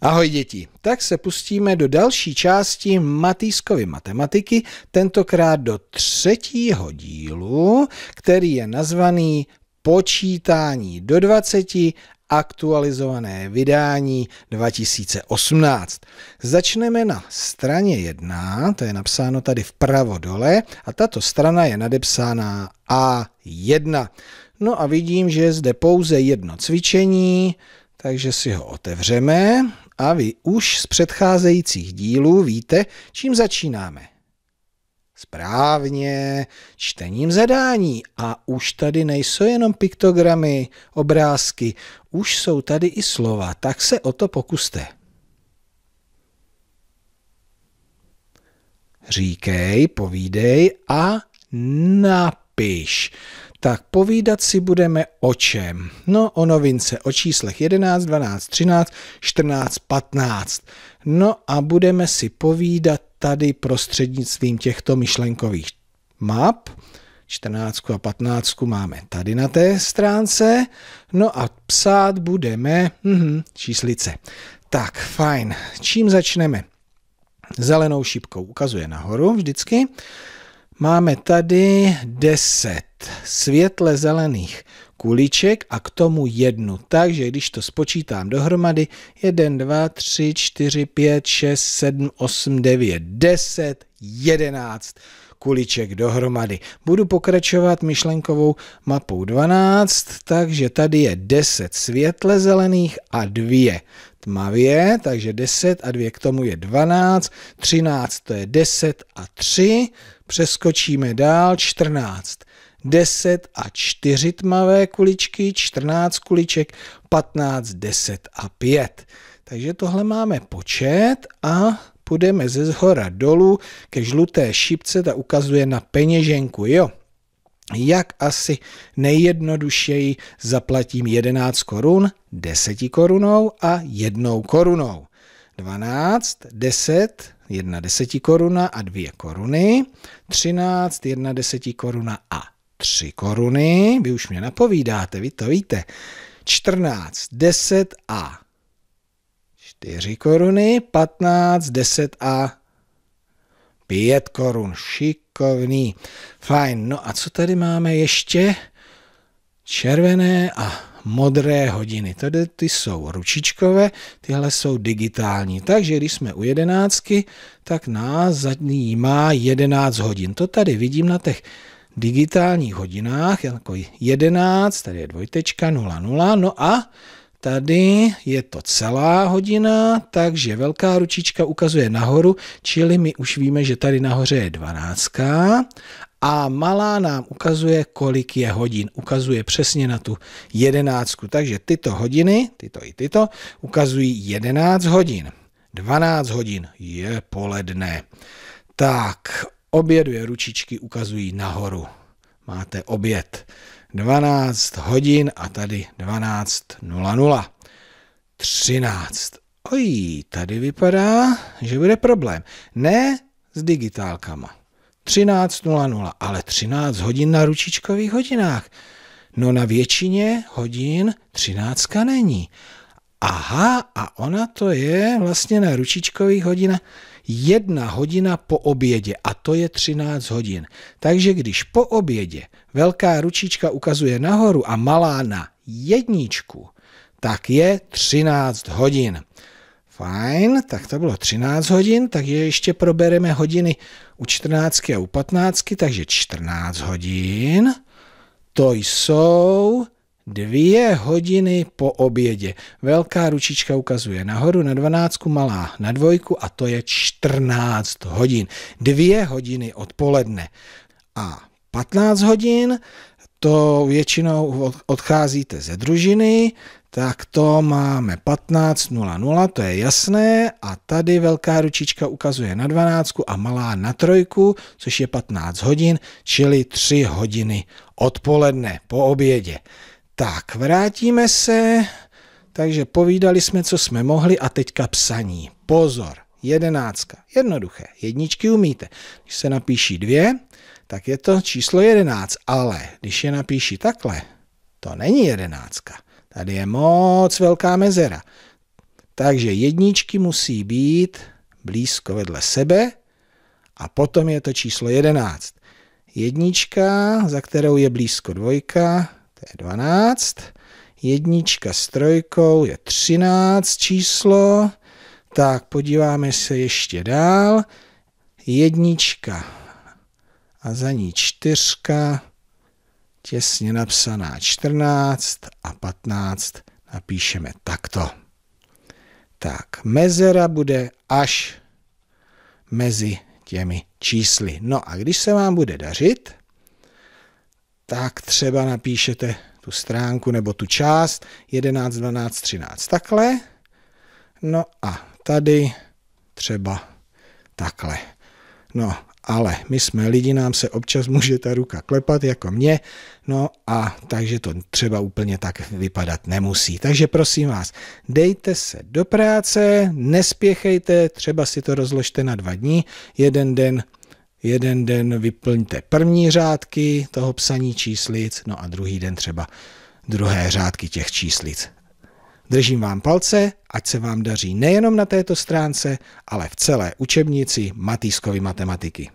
Ahoj děti, tak se pustíme do další části Matýskovy matematiky, tentokrát do třetího dílu, který je nazvaný Počítání do 20 aktualizované vydání 2018. Začneme na straně 1, to je napsáno tady vpravo dole a tato strana je nadepsána A1. No a vidím, že je zde pouze jedno cvičení, takže si ho otevřeme a vy už z předcházejících dílů víte, čím začínáme. Správně, čtením zadání. A už tady nejsou jenom piktogramy, obrázky, už jsou tady i slova, tak se o to pokuste. Říkej, povídej a napiš. Tak povídat si budeme o čem? No o novince, o číslech 11, 12, 13, 14, 15. No a budeme si povídat tady prostřednictvím těchto myšlenkových map. 14 a 15 máme tady na té stránce. No a psát budeme mm, číslice. Tak, fajn. Čím začneme? Zelenou šipkou ukazuje nahoru vždycky. Máme tady 10 světle zelených kuliček a k tomu jednu. Takže když to spočítám dohromady, 1, 2, 3, 4, 5, 6, 7, 8, 9, 10, 11 kuliček dohromady. Budu pokračovat myšlenkovou mapou 12, takže tady je 10 světle zelených a 2 tmavě, takže 10 a 2 k tomu je 12, 13 to je 10 a 3, Přeskočíme dál, 14. 10 a 4 tmavé kuličky, 14 kuliček, 15, 10 a 5. Takže tohle máme počet a půjdeme ze zhora dolů ke žluté šipce, ta ukazuje na peněženku, jo. Jak asi nejjednodušeji zaplatím 11 korun, 10 korunou a 1 korunou. 12, 10, jedna koruna a dvě koruny, třináct, jedna koruna a tři koruny, vy už mě napovídáte, vy to víte, čtrnáct, deset a čtyři koruny, patnáct, deset a pět korun, šikovný, fajn, no a co tady máme ještě? Červené a modré hodiny. Tady ty jsou ručičkové, tyhle jsou digitální. Takže když jsme u jedenáctky, tak nás zadní má 11 hodin. To tady vidím na těch digitálních hodinách, jako 11, tady je dvojtečka nula. no a Tady je to celá hodina, takže velká ručička ukazuje nahoru, čili my už víme, že tady nahoře je 12 a malá nám ukazuje, kolik je hodin. Ukazuje přesně na tu jedenáctku. Takže tyto hodiny, tyto i tyto, ukazují 11 hodin. 12 hodin je poledne. Tak, obě dvě ručičky ukazují nahoru. Máte oběd. 12 hodin a tady 12.00. 13. Oj, tady vypadá, že bude problém. Ne s digitálkama. 13.00, ale 13 hodin na ručičkových hodinách. No na většině hodin 13 není. Aha, a ona to je vlastně na ručičkových hodinách jedna hodina po obědě a to je 13 hodin. Takže když po obědě velká ručička ukazuje nahoru a malá na jedničku, tak je 13 hodin. Fajn, tak to bylo 13 hodin, takže ještě probereme hodiny u 14 a u 15, takže 14 hodin. To jsou dvě hodiny po obědě. Velká ručička ukazuje nahoru na 12, malá na dvojku a to je 14 hodin. Dvě hodiny odpoledne. A 15 hodin, to většinou odcházíte ze družiny, tak to máme 15.00, to je jasné a tady velká ručička ukazuje na 12 a malá na trojku, což je 15 hodin, čili 3 hodiny odpoledne po obědě. Tak, vrátíme se, takže povídali jsme, co jsme mohli a teďka psaní. Pozor, jedenáctka, jednoduché, jedničky umíte. Když se napíší dvě, tak je to číslo jedenáct, ale když je napíší takhle, to není jedenáctka Tady je moc velká mezera. Takže jedničky musí být blízko vedle sebe a potom je to číslo 11. Jednička, za kterou je blízko dvojka, to je 12. Jednička s trojkou je 13 číslo. Tak podíváme se ještě dál. Jednička a za ní čtyřka, těsně napsaná 14 a 15 napíšeme takto. Tak, mezera bude až mezi těmi čísly. No a když se vám bude dařit, tak třeba napíšete tu stránku nebo tu část 11, 12, 13 takhle. No a tady třeba takhle. No, ale my jsme lidi, nám se občas může ta ruka klepat jako mě, no a takže to třeba úplně tak vypadat nemusí. Takže prosím vás, dejte se do práce, nespěchejte, třeba si to rozložte na dva dní, jeden den jeden den vyplňte první řádky toho psaní číslic, no a druhý den třeba druhé řádky těch číslic. Držím vám palce, ať se vám daří nejenom na této stránce, ale v celé učebnici Matýskovy matematiky.